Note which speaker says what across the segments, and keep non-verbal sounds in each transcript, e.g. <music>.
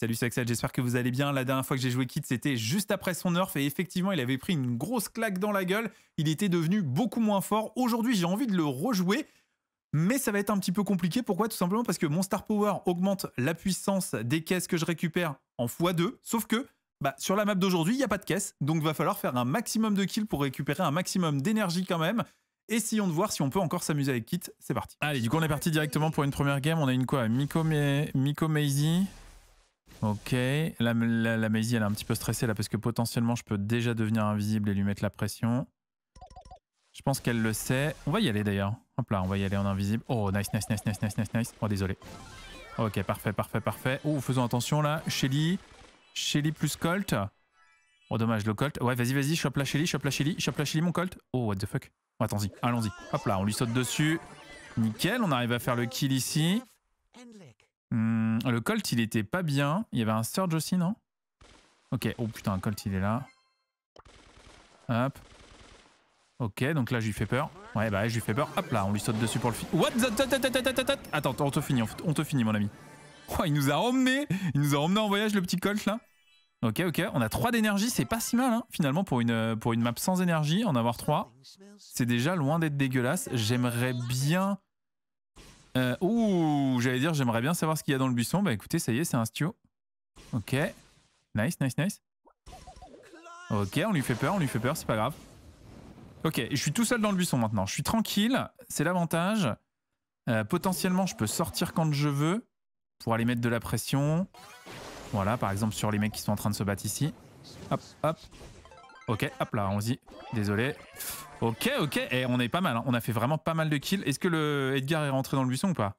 Speaker 1: Salut Axel, j'espère que vous allez bien. La dernière fois que j'ai joué Kit, c'était juste après son nerf et effectivement, il avait pris une grosse claque dans la gueule. Il était devenu beaucoup moins fort. Aujourd'hui, j'ai envie de le rejouer, mais ça va être un petit peu compliqué. Pourquoi Tout simplement parce que mon Star Power augmente la puissance des caisses que je récupère en x2, sauf que bah, sur la map d'aujourd'hui, il n'y a pas de caisse, donc va falloir faire un maximum de kills pour récupérer un maximum d'énergie quand même. Essayons de voir si on peut encore s'amuser avec Kit. C'est parti. Allez, du coup, on est parti directement pour une première game. On a une quoi Miko, Miko Ok, la, Maisie elle est un petit peu stressée là parce que potentiellement je peux déjà devenir invisible et lui mettre la pression. Je pense qu'elle le sait. On va y aller d'ailleurs. Hop là, on va y aller en invisible. Oh, nice, nice, nice, nice, nice, nice, nice. Oh, désolé. Ok, parfait, parfait, parfait. Oh, faisons attention là. Shelly. Shelly plus Colt. Oh, dommage, le Colt. Ouais, vas-y, vas-y, chope la Shelly, chope la Shelly, chope la Shelly, mon Colt. Oh, what the fuck. Attends-y, allons-y. Hop là, on lui saute dessus. Nickel, on arrive à faire le kill ici. Hmm, le Colt, il était pas bien. Il y avait un Surge aussi, non Ok. Oh putain, un Colt, il est là. Hop. Ok, donc là, je lui fais peur. Ouais, bah, je lui fais peur. Hop là, on lui saute dessus pour le fil. What Attends, on te finit, on te finit, mon ami. Oh, il nous a emmené Il nous a emmené en voyage, le petit Colt, là. Ok, ok. On a 3 d'énergie, c'est pas si mal, hein, finalement, pour une, euh, pour une map sans énergie. En avoir 3, c'est déjà loin d'être dégueulasse. J'aimerais bien euh, ouh, j'allais dire, j'aimerais bien savoir ce qu'il y a dans le buisson. Bah écoutez, ça y est, c'est un stio. Ok. Nice, nice, nice. Ok, on lui fait peur, on lui fait peur, c'est pas grave. Ok, je suis tout seul dans le buisson maintenant. Je suis tranquille, c'est l'avantage. Euh, potentiellement, je peux sortir quand je veux pour aller mettre de la pression. Voilà, par exemple sur les mecs qui sont en train de se battre ici. Hop, hop. Ok, hop là, on dit. Désolé. Ok, ok. Et on est pas mal. Hein. On a fait vraiment pas mal de kills. Est-ce que le Edgar est rentré dans le buisson ou pas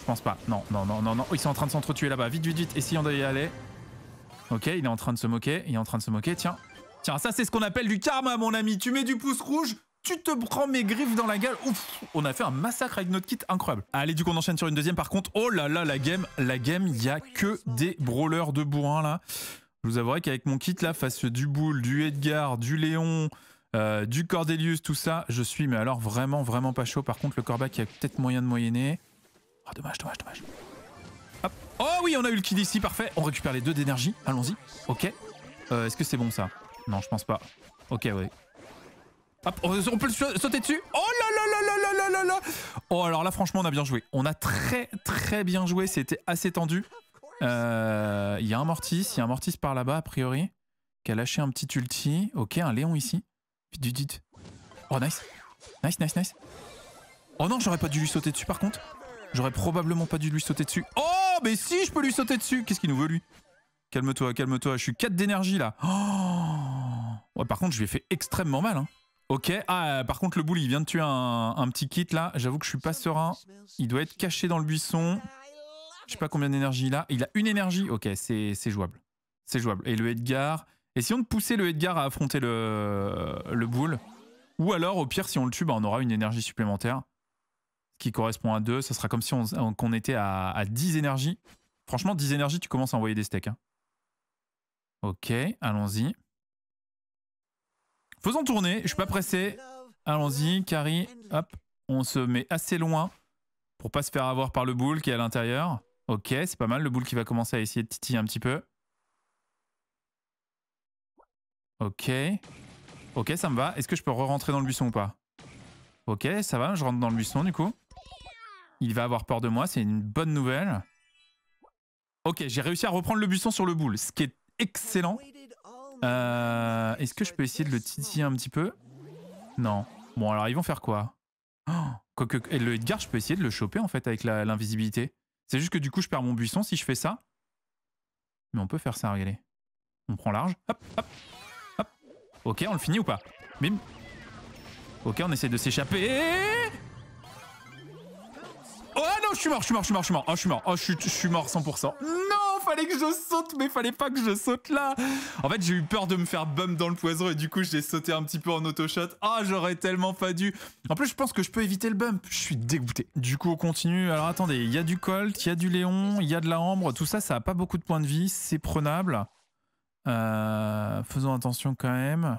Speaker 1: Je pense pas. Non, non, non, non, non. ils sont en train de s'entretuer là-bas. Vite, vite, vite. Essayons d'y aller. Ok, il est en train de se moquer. Il est en train de se moquer. Tiens. Tiens, ça, c'est ce qu'on appelle du karma, mon ami. Tu mets du pouce rouge, tu te prends mes griffes dans la gueule. Ouf, on a fait un massacre avec notre kit incroyable. Allez, du coup, on enchaîne sur une deuxième. Par contre, oh là là, la game, la game, il y a que des brawlers de bourrin là. Je vous avouerai qu'avec mon kit là, face du Boule, du Edgar, du Léon, euh, du Cordelius, tout ça, je suis mais alors vraiment, vraiment pas chaud. Par contre, le corbac, il y a peut-être moyen de moyenner. Ah, oh, dommage, dommage, dommage. Hop. Oh oui, on a eu le kit ici, parfait. On récupère les deux d'énergie. Allons-y. Ok. Euh, est-ce que c'est bon ça Non, je pense pas. Ok, oui. Hop, on peut sauter dessus. Oh là là là là là là là là Oh alors là franchement on a bien joué. On a très très bien joué, c'était assez tendu. Euh, il y a un Mortis, il y a un Mortis par là-bas, a priori, qui a lâché un petit ulti. Ok, un Léon ici. dit. Oh, nice. Nice, nice, nice. Oh non, j'aurais pas dû lui sauter dessus par contre. J'aurais probablement pas dû lui sauter dessus. Oh, mais si, je peux lui sauter dessus. Qu'est-ce qu'il nous veut, lui Calme-toi, calme-toi. Je suis 4 d'énergie, là. Oh ouais, par contre, je lui ai fait extrêmement mal. Hein. Ok. Ah, euh, par contre, le boule, il vient de tuer un, un petit kit, là. J'avoue que je suis pas serein. Il doit être caché dans le buisson. Je sais pas combien d'énergie il a. Il a une énergie. Ok, c'est jouable. C'est jouable. Et le Edgar. si on poussait le Edgar à affronter le, le boule. Ou alors, au pire, si on le tue, bah, on aura une énergie supplémentaire. Qui correspond à deux. Ça sera comme si on, était à, 10 énergies. Franchement, 10 énergies, tu commences à envoyer des steaks. Hein. Ok, allons-y. Faisons tourner. Je suis pas pressé. Allons-y, Carrie. Hop. On se met assez loin pour pas se faire avoir par le boule qui est à l'intérieur. Ok, c'est pas mal. Le boule qui va commencer à essayer de titiller un petit peu. Ok. Ok, ça me va. Est-ce que je peux re-rentrer dans le buisson ou pas Ok, ça va, je rentre dans le buisson du coup. Il va avoir peur de moi, c'est une bonne nouvelle. Ok, j'ai réussi à reprendre le buisson sur le boule, ce qui est excellent. Euh, est-ce que je peux essayer de le titiller un petit peu Non. Bon, alors ils vont faire quoi oh, Et le Edgar, je peux essayer de le choper en fait avec l'invisibilité. C'est juste que du coup, je perds mon buisson si je fais ça. Mais on peut faire ça, regardez. On prend large. Hop, hop, hop. Ok, on le finit ou pas Bim. Ok, on essaie de s'échapper. Oh non, je suis mort, je suis mort, je suis mort, je suis mort. Oh, je suis mort, oh, je suis, je suis mort 100%. Non fallait que je saute, mais fallait pas que je saute là. En fait, j'ai eu peur de me faire bum dans le poison et du coup, j'ai sauté un petit peu en autoshot. Ah, oh, j'aurais tellement pas dû. En plus, je pense que je peux éviter le bump. Je suis dégoûté. Du coup, on continue. Alors attendez, il y a du Colt, il y a du Léon, il y a de la Ambre. Tout ça, ça a pas beaucoup de points de vie. C'est prenable. Euh, faisons attention quand même.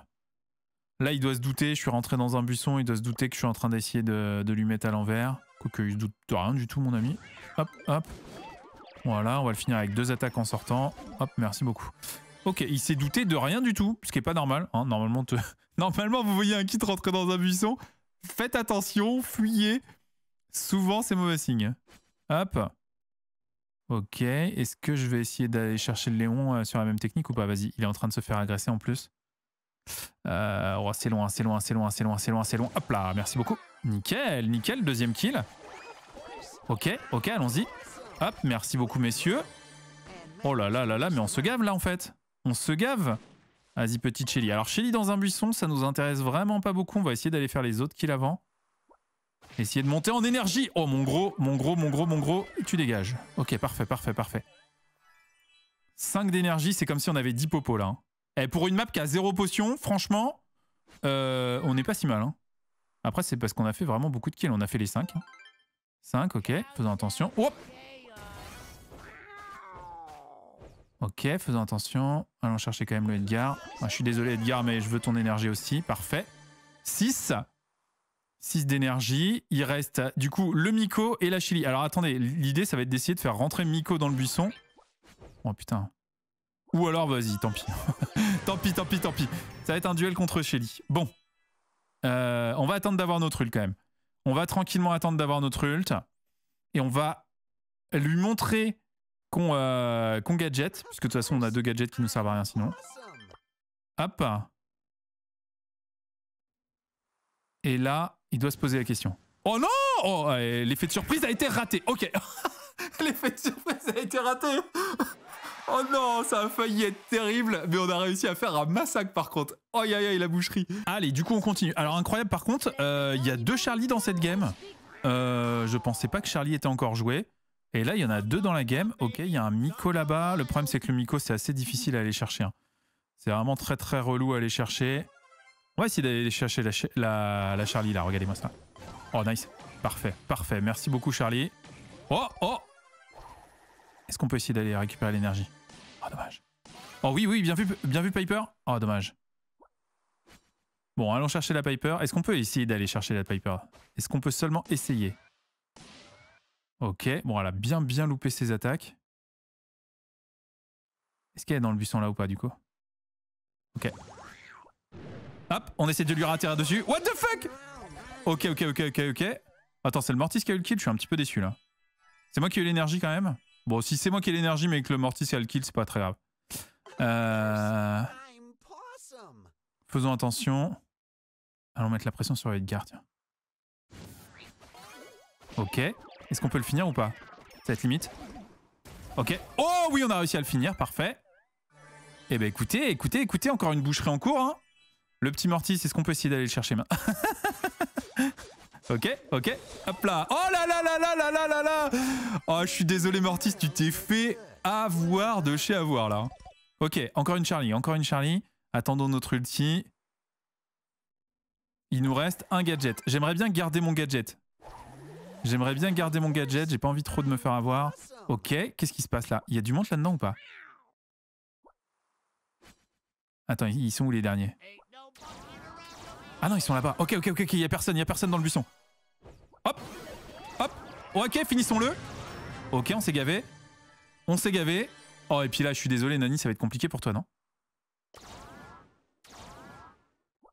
Speaker 1: Là, il doit se douter, je suis rentré dans un buisson, il doit se douter que je suis en train d'essayer de, lui mettre à l'envers. Quoique, il se doute de rien du tout, mon ami. Hop, hop. Voilà, on va le finir avec deux attaques en sortant. Hop, merci beaucoup. Ok, il s'est douté de rien du tout, ce qui n'est pas normal. Hein. Normalement, <laughs> Normalement, vous voyez un kit rentrer dans un buisson. Faites attention, fuyez. Souvent, c'est mauvais signe. Hop. Ok, est-ce que je vais essayer d'aller chercher le Léon euh, sur la même technique ou pas Vas-y, il est en train de se faire agresser en plus. Euh, oh, c'est loin, c'est loin, c'est loin, c'est loin, c'est loin, c'est loin. Hop là, merci beaucoup. Nickel, nickel, deuxième kill. Ok, ok, allons-y. Hop, merci beaucoup messieurs. Oh là là là là, mais on se gave là en fait. On se gave. Vas-y petite Shelly. Alors Shelly dans un buisson, ça nous intéresse vraiment pas beaucoup. On va essayer d'aller faire les autres kills avant. Essayer de monter en énergie. Oh mon gros, mon gros, mon gros, mon gros. Tu dégages. Ok, parfait, parfait, parfait. 5 d'énergie, c'est comme si on avait 10 popos là. Et hein. eh, pour une map qui a 0 potion, franchement, euh, on n'est pas si mal. Hein. Après, c'est parce qu'on a fait vraiment beaucoup de kills. On a fait les 5. 5, hein. ok, faisons attention. Oh Ok, faisons attention. Allons chercher quand même le Edgar. Ah, je suis désolé Edgar, mais je veux ton énergie aussi. Parfait. 6. 6 d'énergie. Il reste du coup le Miko et la Chili. Alors attendez, l'idée ça va être d'essayer de faire rentrer Miko dans le buisson. Oh putain. Ou alors vas-y, tant pis. <laughs> tant pis, tant pis, tant pis. Ça va être un duel contre Shelly. Bon. Euh, on va attendre d'avoir notre ult quand même. On va tranquillement attendre d'avoir notre ult. Et on va lui montrer qu'on euh, gadget, puisque de toute façon on a deux gadgets qui ne servent à rien sinon. Hop. Et là, il doit se poser la question. Oh non oh, L'effet de surprise a été raté. Ok. <laughs> L'effet de surprise a été raté. <laughs> Oh non, ça a failli être terrible, mais on a réussi à faire un massacre par contre. Oh aïe la boucherie. Allez, du coup on continue. Alors incroyable par contre, euh, il y a deux Charlie dans cette game. Euh, je pensais pas que Charlie était encore joué. Et là, il y en a deux dans la game. Ok, il y a un Miko là-bas. Le problème, c'est que le Miko, c'est assez difficile à aller chercher. Hein. C'est vraiment très très relou à aller chercher. On va essayer d'aller chercher la, Charlie là. Regardez-moi ça. Oh, nice. Parfait, parfait. Merci beaucoup, Charlie. Oh, oh Est-ce qu'on peut essayer d'aller récupérer l'énergie Oh, dommage. Oh oui, oui, bien vu, bien vu Piper. Oh, dommage. Bon, allons chercher la Piper. Est-ce qu'on peut essayer d'aller chercher la Piper Est-ce qu'on peut seulement essayer Ok, bon, elle a bien bien loupé ses attaques. Est-ce qu'elle est dans le buisson là ou pas du coup Ok. Hop, on essaie de lui rater un dessus. What the fuck Ok, ok, ok, ok, ok. Attends, c'est le Mortis qui a eu le kill, je suis un petit peu déçu là. C'est moi qui ai eu l'énergie quand même Bon, si c'est moi qui ai l'énergie mais que le Mortis a le kill, c'est pas très grave. Euh... Faisons attention. Allons mettre la pression sur Edgar, tiens. Ok. Est-ce qu'on peut le finir ou pas Cette limite Ok. Oh oui, on a réussi à le finir, parfait. Eh ben écoutez, écoutez, écoutez, encore une boucherie en cours. Hein. Le petit Mortis, est-ce qu'on peut essayer d'aller le chercher maintenant <laughs> Ok, ok, hop là. Oh là là là là là là là là Oh, je suis désolé Mortis, tu t'es fait avoir de chez avoir là. Ok, encore une Charlie, encore une Charlie. Attendons notre ulti. Il nous reste un gadget. J'aimerais bien garder mon gadget. J'aimerais bien garder mon gadget, j'ai pas envie trop de me faire avoir. Ok, qu'est-ce qui se passe là Il y a du monde là-dedans ou pas Attends, ils sont où les derniers Ah non, ils sont là-bas. Ok, ok, ok, ok, il y a personne, il y a personne dans le buisson. Hop Hop Ok, finissons-le Ok, on s'est gavé. On s'est gavé. Oh, et puis là, je suis désolé, Nani, ça va être compliqué pour toi, non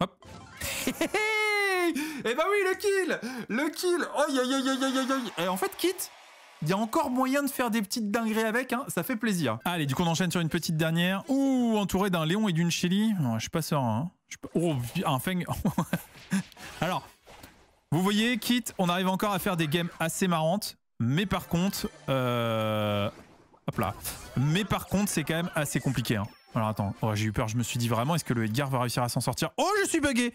Speaker 1: Hop <laughs> Et eh bah ben oui, le kill Le kill Aïe, aïe, aïe, aïe, aïe, aïe Et en fait, Kit il y a encore moyen de faire des petites dingueries avec, hein, ça fait plaisir. Allez, du coup, on enchaîne sur une petite dernière. Ouh, entouré d'un Léon et d'une chili. je suis pas serein. Hein. Oh, un Feng. <laughs> Alors, vous voyez, Kit, on arrive encore à faire des games assez marrantes. Mais par contre... Euh... Hop là. Mais par contre, c'est quand même assez compliqué. Hein. Alors attends, oh, j'ai eu peur, je me suis dit vraiment, est-ce que le Edgar va réussir à s'en sortir Oh, je suis bugué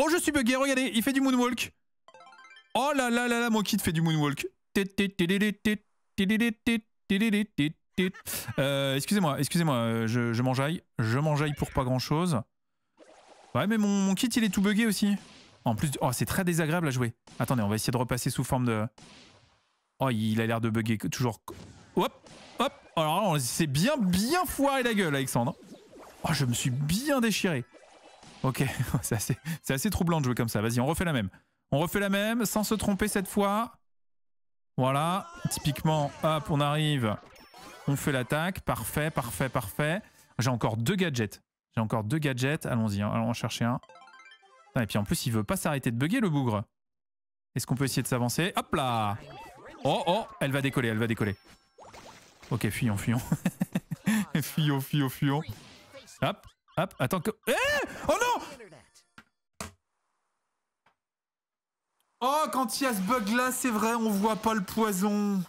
Speaker 1: Oh, je suis bugué, regardez, il fait du moonwalk. Oh là là là là, mon kit fait du moonwalk. Euh, excusez-moi, excusez-moi, euh, je, je m'enjaille. Je m'enjaille pour pas grand-chose. Ouais, mais mon, kit, il est tout bugué aussi. En plus, oh, c'est très désagréable à jouer. Attendez, on va essayer de repasser sous forme de... Oh, il a l'air de bugger toujours... Hop, hop Alors, c'est bien, bien foiré la gueule, Alexandre. Oh, je me suis bien déchiré. Ok, <laughs> c'est assez, troublant de jouer comme ça. Vas-y, on refait la même. On refait la même, sans se tromper cette fois. Voilà, typiquement, hop, on arrive. On fait l'attaque. Parfait, parfait, parfait. J'ai encore deux gadgets. J'ai encore deux gadgets. Allons-y, hein, allons chercher un. Ah, et puis en plus, il veut pas s'arrêter de bugger, le bougre. Est-ce qu'on peut essayer de s'avancer Hop là Oh, oh, elle va décoller, elle va décoller. Ok, fuyons, fuyons. <laughs> fuyons, fuyons, fuyons. Hop, Hop, attends que... Eh oh non Oh, quand il y a ce bug-là, c'est vrai, on voit pas le poison.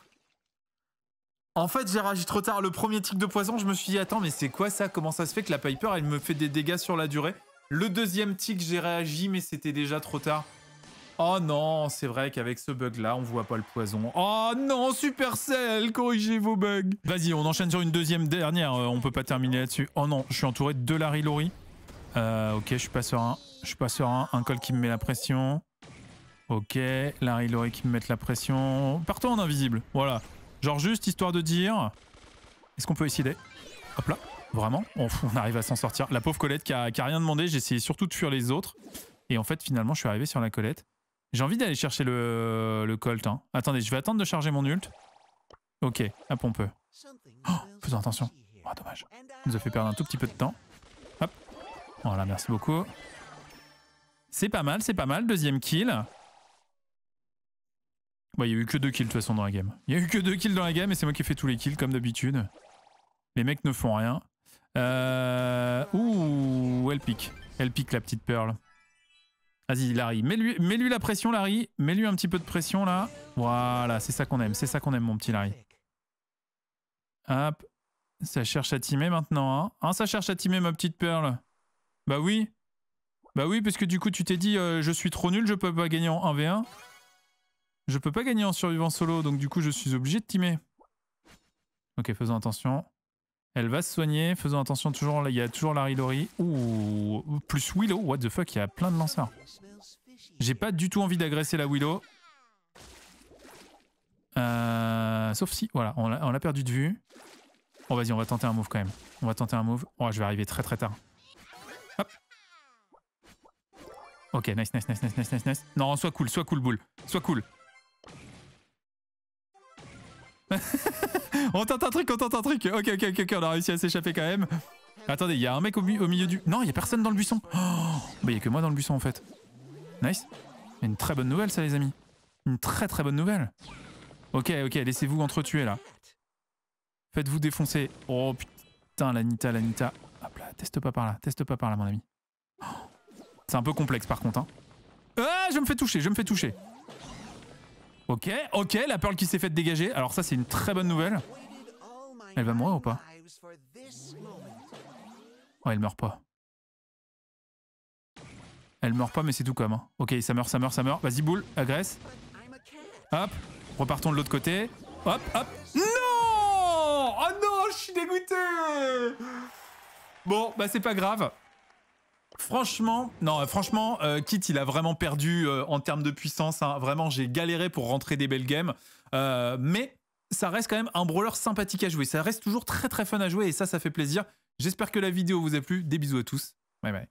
Speaker 1: En fait, j'ai réagi trop tard. Le premier tic de poison, je me suis dit, attends, mais c'est quoi ça Comment ça se fait que la Piper, elle me fait des dégâts sur la durée Le deuxième tic, j'ai réagi, mais c'était déjà trop tard. Oh non, c'est vrai qu'avec ce bug-là, on voit pas le poison. Oh non, Supercell, corrigez vos bugs. Vas-y, on enchaîne sur une deuxième dernière. Euh, on peut pas terminer là-dessus. Oh non, je suis entouré de Larry Laurie. Euh, ok, je suis pas serein. Je suis pas serein. Un col qui me met la pression. Ok, Larry Laurie qui me met la pression. Partons en invisible. Voilà. Genre juste histoire de dire... Est-ce qu'on peut essayer Hop là. Vraiment, on, arrive à s'en sortir. La pauvre Colette qui a, qui a rien demandé. J'ai essayé surtout de fuir les autres. Et en fait, finalement, je suis arrivé sur la Colette. J'ai envie d'aller chercher le, euh, le Colt. Hein. Attendez, je vais attendre de charger mon ult. Ok, hop, on peut. Oh, faisons attention. Oh, dommage. Il nous a fait perdre un tout petit peu de temps. Hop. Voilà, merci beaucoup. C'est pas mal, c'est pas mal. Deuxième kill. il y a eu que deux kills de toute façon dans la game. Il y a eu que deux kills dans la game et c'est moi qui ai fait tous les kills comme d'habitude. Les mecs ne font rien. Euh... Ouh, elle pique. Elle pique la petite Pearl. Vas-y, Larry, mets-lui la pression, Larry. Mets-lui un petit peu de pression, là. Voilà, c'est ça qu'on aime, c'est ça qu'on aime, mon petit Larry. Hop. Ça cherche à timer maintenant, hein. Hein, ça cherche à timer, ma petite perle. Bah oui. Bah oui, parce que du coup, tu t'es dit, euh, je suis trop nul, je peux pas gagner en 1v1. Je peux pas gagner en survivant solo, donc du coup, je suis obligé de timer. Ok, faisons attention. Elle va se soigner, faisant attention toujours, il y a toujours Larry Lori. Ouh, plus Willow, what the fuck, il y a plein de lanceurs. J'ai pas du tout envie d'agresser la Willow. Euh, sauf si, voilà, on l'a perdu de vue. Bon, vas-y, on va tenter un move quand même. On va tenter un move. Oh, je vais arriver très très tard. Hop. Ok, nice, nice, nice, nice, nice, nice, nice. Non, sois cool, sois cool, boule. Sois cool. <laughs> On tente un truc, on tente un truc. Ok, ok, ok, on a réussi à s'échapper quand même. Attendez, il y a un mec au, milieu du... Non, il y a personne dans le buisson. Oh, bah, il y a que moi dans le buisson, en fait. Nice. Une très bonne nouvelle, ça, les amis. Une très, très bonne nouvelle. Ok, ok, laissez-vous entretuer, là. Faites-vous défoncer. Oh, putain, l'Anita, l'Anita. Hop là, teste pas par là, teste pas par là, mon ami. C'est un peu complexe, par contre. Hein. Ah, je me fais toucher, je me fais toucher. Ok, ok, la perle qui s'est faite dégager. Alors ça, c'est une très bonne nouvelle. Elle va mourir ou pas Oh, elle meurt pas. Elle meurt pas, mais c'est tout comme. Hein. Ok, ça meurt, ça meurt, ça meurt. Vas-y, boule, agresse. Hop, repartons de l'autre côté. Hop, hop. Non Oh non, je suis dégoûté Bon, bah c'est pas grave. Franchement, non, euh, franchement, euh, Kit, il a vraiment perdu euh, en termes de puissance. Hein. Vraiment, j'ai galéré pour rentrer des belles games. mais ça reste quand même un brawler sympathique à jouer. Ça reste toujours très très fun à jouer et ça, ça fait plaisir. J'espère que la vidéo vous a plu. Des bisous à tous. Bye bye.